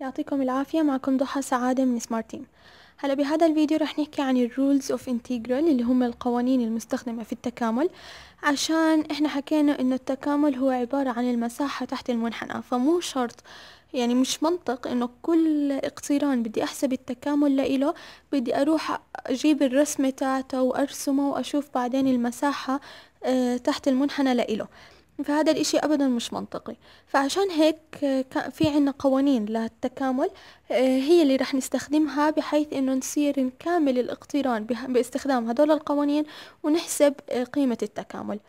يعطيكم العافية معكم ضحى سعادة من سمارت تيم هلا بهذا الفيديو رح نحكي عن الرولز اوف انتجرال اللي هم القوانين المستخدمة في التكامل عشان احنا حكينا انه التكامل هو عبارة عن المساحة تحت المنحنى فمو شرط يعني مش منطق انه كل اقتران بدي احسب التكامل لإله بدي اروح اجيب الرسمة تاعته وارسمه واشوف بعدين المساحة آه، تحت المنحنى لإله فهذا الإشي أبدا مش منطقي فعشان هيك في عنا قوانين للتكامل آه، هي اللي رح نستخدمها بحيث إنه نصير نكامل الاقتران باستخدام هدول القوانين ونحسب آه، قيمة التكامل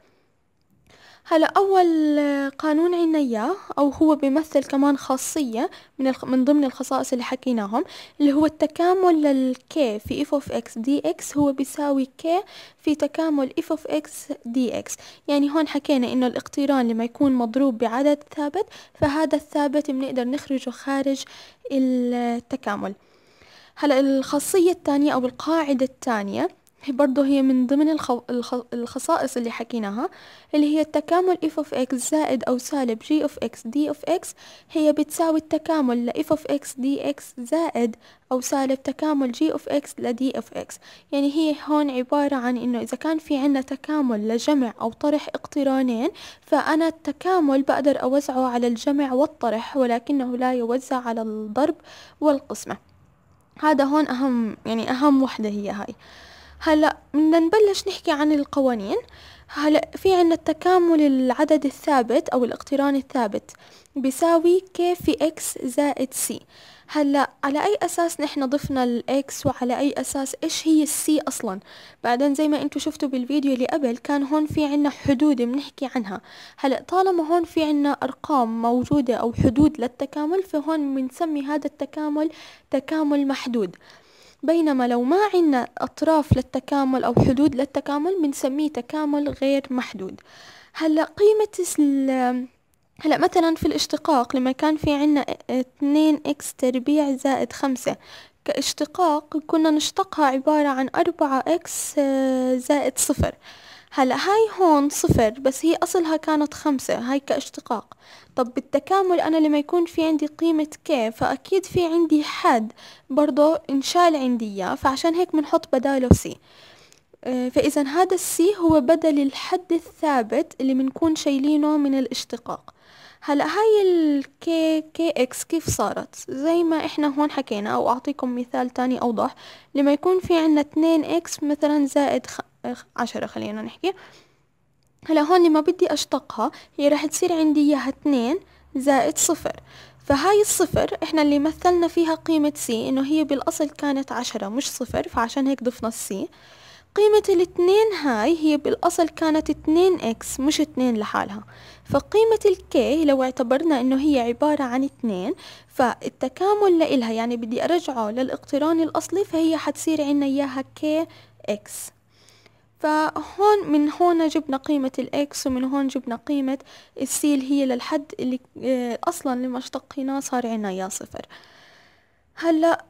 هلا أول قانون عنا إياه أو هو بيمثل كمان خاصية من الخ... من ضمن الخصائص اللي حكيناهم اللي هو التكامل للكي في اف اوف اكس دي اكس هو بيساوي كي في تكامل اف اوف اكس دي اكس يعني هون حكينا إنه الاقتران لما يكون مضروب بعدد ثابت فهذا الثابت بنقدر نخرجه خارج التكامل هلا الخاصية الثانية أو القاعدة الثانية هي برضو هي من ضمن الخو... الخ... الخصائص اللي حكيناها اللي هي التكامل f e of x زائد أو سالب g of x d of x هي بتساوي التكامل ل f e of x dx زائد أو سالب تكامل g of x ل d of x يعني هي هون عبارة عن إنه إذا كان في عنا تكامل لجمع أو طرح اقترانين فأنا التكامل بقدر أوزعه على الجمع والطرح ولكنه لا يوزع على الضرب والقسمة هذا هون أهم يعني أهم وحدة هي هاي هلا بدنا نبلش نحكي عن القوانين هلا في عنا التكامل العدد الثابت او الاقتران الثابت بيساوي ك في اكس زائد سي هلا على اي اساس نحن ضفنا الاكس وعلى اي اساس ايش هي السي اصلا بعدين زي ما انتم شفتوا بالفيديو اللي قبل كان هون في عنا حدود بنحكي عنها هلا طالما هون في عنا ارقام موجوده او حدود للتكامل فهون بنسمي هذا التكامل تكامل محدود بينما لو ما عندنا أطراف للتكامل أو حدود للتكامل بنسميه تكامل غير محدود هلا قيمة هلا مثلا في الاشتقاق لما كان في عنا اثنين اكس تربيع زائد خمسة كاشتقاق كنا نشتقها عبارة عن أربعة اكس آه، زائد صفر هلا هاي هون صفر بس هي أصلها كانت خمسة هاي كاشتقاق طب بالتكامل أنا لما يكون في عندي قيمة ك فأكيد في عندي حد برضو انشال عندي إياه فعشان هيك بنحط بداله سي آه، فإذا هذا السي هو بدل الحد الثابت اللي بنكون شايلينه من الاشتقاق هلا هاي الكي كي اكس كيف صارت زي ما احنا هون حكينا او اعطيكم مثال تاني اوضح لما يكون في عنا اتنين اكس مثلا زائد خ... عشرة خلينا نحكي هلا هون لما بدي اشتقها هي راح تصير عندي اياها اتنين زائد صفر فهاي الصفر احنا اللي مثلنا فيها قيمة سي انه هي بالاصل كانت عشرة مش صفر فعشان هيك ضفنا السي قيمة الاتنين هاي هي بالاصل كانت اتنين اكس مش اتنين لحالها فقيمة الكي لو اعتبرنا انه هي عبارة عن اتنين فالتكامل لإلها يعني بدي ارجعه للاقتران الاصلي فهي حتصير عنا اياها كي اكس فهون من هون جبنا قيمة الإكس ومن هون جبنا قيمة السي اللي هي للحد اللي آه، أصلا لما اشتقيناه صار عنا يا صفر هلأ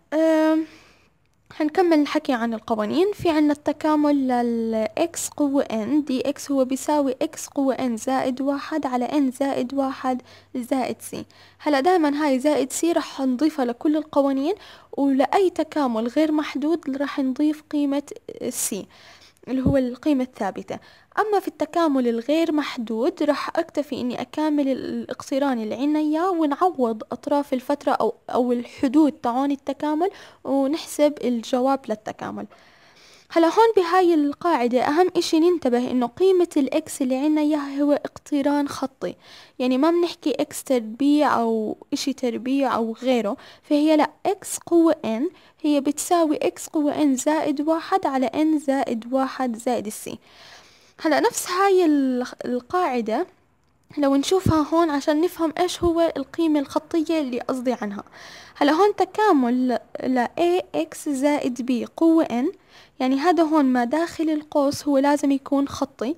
هنكمل الحكي عن القوانين في عنا التكامل للإكس قوة ان دي إكس هو بيساوي إكس قوة ان زائد واحد على ان زائد واحد زائد سي هلأ دايما هاي زائد سي رح نضيفها لكل القوانين ولأي تكامل غير محدود رح نضيف قيمة آه، c اللي هو القيمة الثابتة أما في التكامل الغير محدود راح أكتفي إني أكامل الإقصيران اللي عنا إياه ونعوض أطراف الفترة أو, أو الحدود تعون التكامل ونحسب الجواب للتكامل هلا هون بهاي القاعدة أهم إشي ننتبه إنه قيمة الإكس اللي عنا إياها هو اقتران خطي يعني ما بنحكي إكس تربيع أو إشي تربيع أو غيره فهي لأ إكس قوة إن هي بتساوي إكس قوة إن زائد واحد على إن زائد واحد زائد السي هلا نفس هاي القاعدة لو نشوفها هون عشان نفهم ايش هو القيمة الخطية اللي قصدي عنها هلا هون تكامل ل ax زائد b قوة n يعني هذا هون ما داخل القوس هو لازم يكون خطي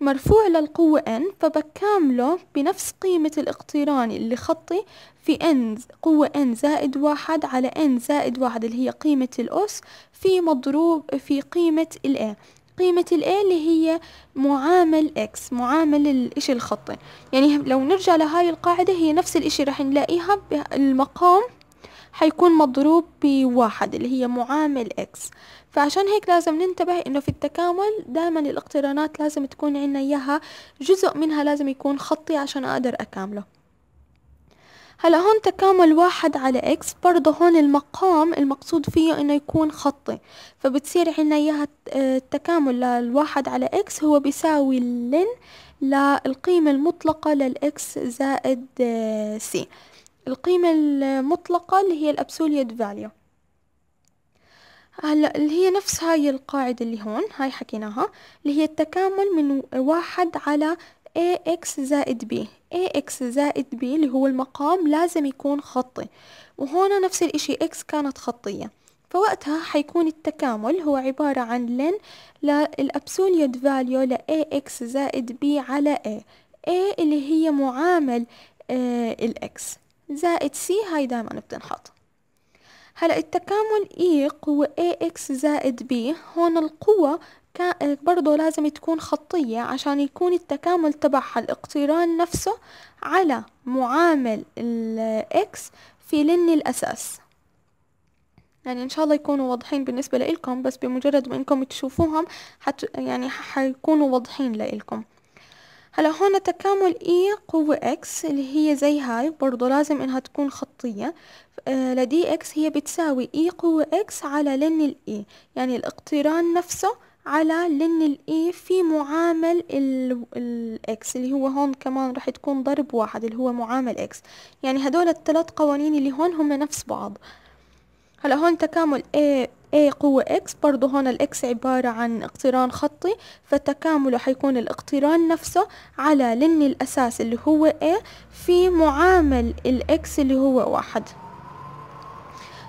مرفوع للقوة n فبكامله بنفس قيمة الاقتران اللي خطي في n قوة n زائد واحد على n زائد واحد اللي هي قيمة الأس في مضروب في قيمة ال a قيمة ال A اللي هي معامل X معامل الإشي الخطي يعني لو نرجع لهاي القاعدة هي نفس الإشي راح نلاقيها بالمقام حيكون مضروب بواحد اللي هي معامل X فعشان هيك لازم ننتبه انه في التكامل دائما الاقترانات لازم تكون عنا اياها جزء منها لازم يكون خطي عشان اقدر اكامله هلا هون تكامل واحد على اكس برضه هون المقام المقصود فيه انه يكون خطي فبتصير عنا اياها آه، التكامل للواحد على اكس هو بيساوي لن للقيمة المطلقة للاكس زائد سي آه، القيمة المطلقة اللي هي الابسوليت فاليو هلا اللي هي نفس هاي القاعدة اللي هون هاي حكيناها اللي هي التكامل من واحد على AX زائد B AX زائد B اللي هو المقام لازم يكون خطي وهنا نفس الاشي X كانت خطية فوقتها حيكون التكامل هو عبارة عن لن للأبسوليود فاليو ل AX زائد B على A A اللي هي معامل آه الإكس زائد C هاي دائما بتنحط هلا التكامل اي قوة AX زائد B هون القوة برضو لازم تكون خطية عشان يكون التكامل تبعها الاقتران نفسه على معامل الاكس في لن الأساس يعني ان شاء الله يكونوا واضحين بالنسبة لإلكم بس بمجرد ما انكم تشوفوهم حت يعني حيكونوا واضحين لإلكم هلا هون تكامل اي e قوة اكس اللي هي زي هاي برضو لازم انها تكون خطية آه، لدي اكس هي بتساوي اي e قوة اكس على لن الاي e. يعني الاقتران نفسه على لن الإي في معامل الإكس اللي هو هون كمان راح تكون ضرب واحد اللي هو معامل إكس يعني هدول الثلاث قوانين اللي هون هم نفس بعض هلا هون تكامل اي اي قوة اكس برضه هون الإكس عبارة عن اقتران خطي فتكامله حيكون الاقتران نفسه على لن الأساس اللي هو اي في معامل الإكس اللي هو واحد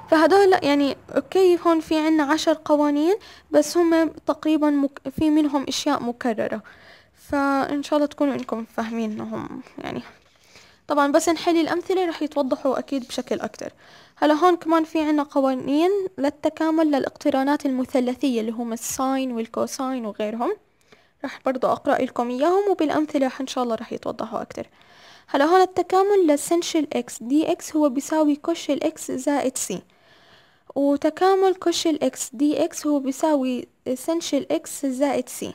فهذول يعني اوكي هون في عنا عشر قوانين بس هم تقريبا مك... في منهم اشياء مكررة فان شاء الله تكونوا انكم فاهمين انهم يعني طبعا بس نحل الامثلة رح يتوضحوا اكيد بشكل اكتر هلا هون كمان في عنا قوانين للتكامل للاقترانات المثلثية اللي هم الساين والكوساين وغيرهم رح برضو اقرأ لكم اياهم وبالامثلة رح ان شاء الله رح يتوضحوا اكتر هلا هون التكامل للسنشل اكس دي اكس هو بيساوي كوش الاكس زائد سي وتكامل كش الاكس دي اكس هو بيساوي سنشل اكس زائد سي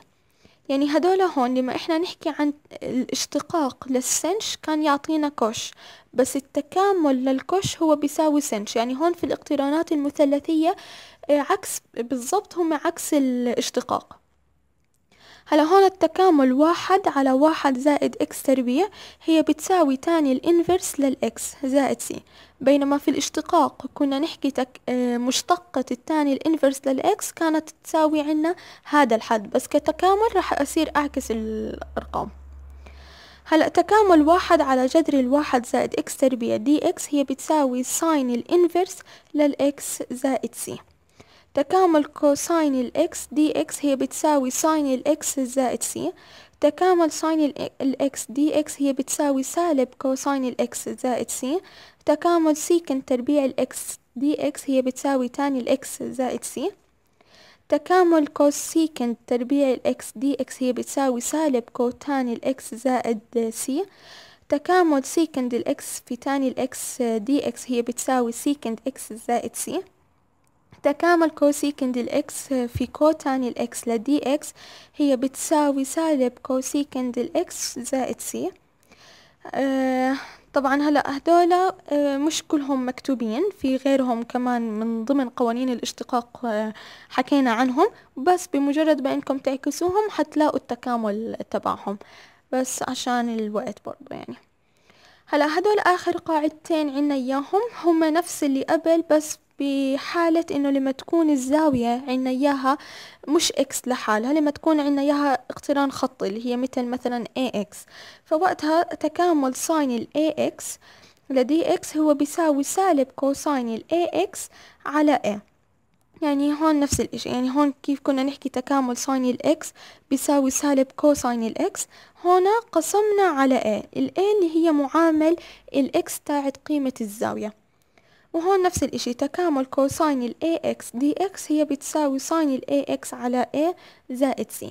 يعني هدول هون لما احنا نحكي عن الاشتقاق للسنش كان يعطينا كوش بس التكامل للكوش هو بيساوي سنش يعني هون في الاقترانات المثلثية آه، عكس بالضبط هم عكس الاشتقاق هلا هون التكامل واحد على واحد زائد اكس تربيع هي بتساوي تاني الانفرس للاكس زائد سي بينما في الاشتقاق كنا نحكي تك آه، مشتقة التاني الانفرس للاكس كانت تساوي عنا هذا الحد بس كتكامل راح اصير اعكس الارقام هلا تكامل واحد على جذر الواحد زائد اكس تربيع دي اكس هي بتساوي ساين الانفرس للاكس زائد سي تكامل كوساين الإكس دي إكس هي بتساوي ساين الإكس زائد سي تكامل ساين الإكس دي إكس هي بتساوي سالب كوساين الإكس زائد سي تكامل سيكن تربيع الإكس دي إكس هي بتساوي تاني الإكس زائد سي تكامل كوس كوسيكنت تربيع الإكس دي إكس هي بتساوي سالب كوتان الإكس زائد سي تكامل سيكند الإكس في تاني الإكس دي إكس هي بتساوي سيكند إكس زائد سي تكامل كوسيكند الإكس في كوتان الإكس لدي إكس هي بتساوي سالب كوسيكند الإكس زائد سي آه، طبعا هلا هدول آه، مش كلهم مكتوبين في غيرهم كمان من ضمن قوانين الاشتقاق آه، حكينا عنهم بس بمجرد بانكم تعكسوهم حتلاقوا التكامل تبعهم بس عشان الوقت برضو يعني هلا هدول اخر قاعدتين عنا اياهم هما نفس اللي قبل بس بحالة انه لما تكون الزاوية عنا اياها مش اكس لحالها لما تكون عنا اياها اقتران خطي اللي هي مثل مثلا اي اكس فوقتها تكامل ساين الاي اكس لدي اكس هو بيساوي سالب كوساين الاي اكس على اي يعني هون نفس الاشي يعني هون كيف كنا نحكي تكامل ساين الاكس بيساوي سالب كوساين الاكس هنا قسمنا على اي الاي اللي هي معامل الاكس تاعت قيمة الزاوية وهون نفس الاشي تكامل كوساين ال ax dx هي بتساوي ساين ال ax على a زائد c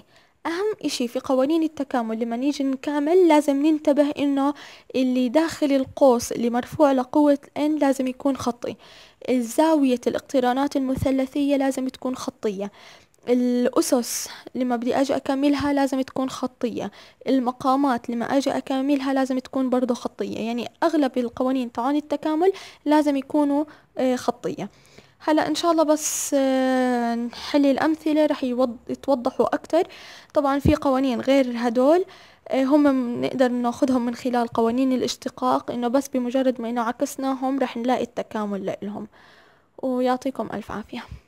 أهم إشي في قوانين التكامل لما نيجي نكامل لازم ننتبه إنه اللي داخل القوس اللي مرفوع لقوة n لازم يكون خطي زاوية الاقترانات المثلثية لازم تكون خطية الأسس لما بدي أجي أكملها لازم تكون خطية المقامات لما أجي أكملها لازم تكون برضو خطية يعني أغلب القوانين تعاني التكامل لازم يكونوا آه، خطية هلا ان شاء الله بس آه، نحل الامثله رح يتوضحوا اكثر طبعا في قوانين غير هدول آه، هم نقدر ناخذهم من خلال قوانين الاشتقاق انه بس بمجرد ما انه عكسناهم رح نلاقي التكامل لهم ويعطيكم الف عافيه